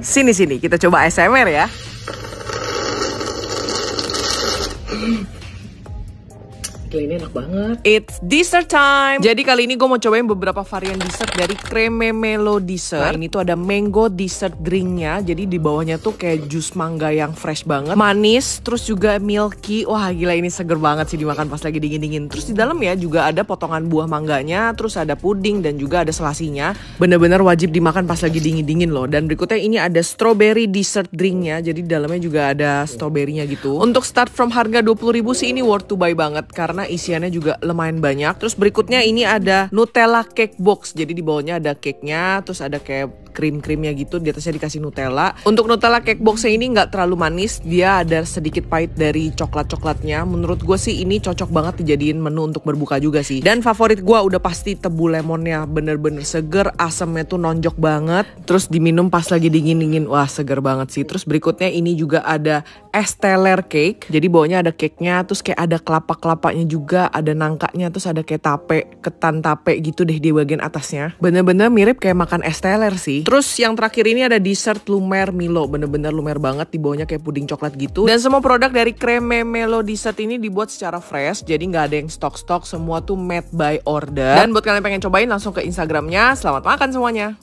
Sini sini kita coba ASMR ya. Gila ini enak banget. It's dessert time. Jadi kali ini gue mau cobain beberapa varian dessert dari Creme Melo Dessert. Nah, ini tuh ada mango dessert drinknya. Jadi di bawahnya tuh kayak jus mangga yang fresh banget, manis, terus juga milky. Wah gila ini seger banget sih dimakan pas lagi dingin-dingin. Terus di dalam ya juga ada potongan buah mangganya, terus ada puding dan juga ada selasinya. Bener-bener wajib dimakan pas lagi dingin-dingin loh. Dan berikutnya ini ada strawberry dessert drinknya. Jadi di dalamnya juga ada stroberinya gitu. Untuk start from harga 20.000 sih ini worth to buy banget karena karena isiannya juga lumayan banyak. Terus berikutnya ini ada Nutella cake box. Jadi di bawahnya ada cake-nya, terus ada kayak krim-krimnya gitu, di atasnya dikasih Nutella. Untuk Nutella cake boxnya ini nggak terlalu manis, dia ada sedikit pahit dari coklat-coklatnya. Menurut gue sih ini cocok banget dijadiin menu untuk berbuka juga sih. Dan favorit gue udah pasti tebu lemonnya, bener-bener seger, asamnya tuh nonjok banget. Terus diminum pas lagi dingin-dingin, wah seger banget sih. Terus berikutnya ini juga ada Esteller cake, jadi bawahnya ada cake-nya, terus kayak ada kelapa-kelapanya juga ada nangkanya terus ada kayak tape ketan tape gitu deh di bagian atasnya bener-bener mirip kayak makan es teler sih terus yang terakhir ini ada dessert lumer Milo bener-bener lumer banget di bawahnya kayak puding coklat gitu dan semua produk dari Creme Melo Dessert ini dibuat secara fresh jadi nggak ada yang stok-stok semua tuh made by order dan buat kalian pengen cobain langsung ke Instagramnya selamat makan semuanya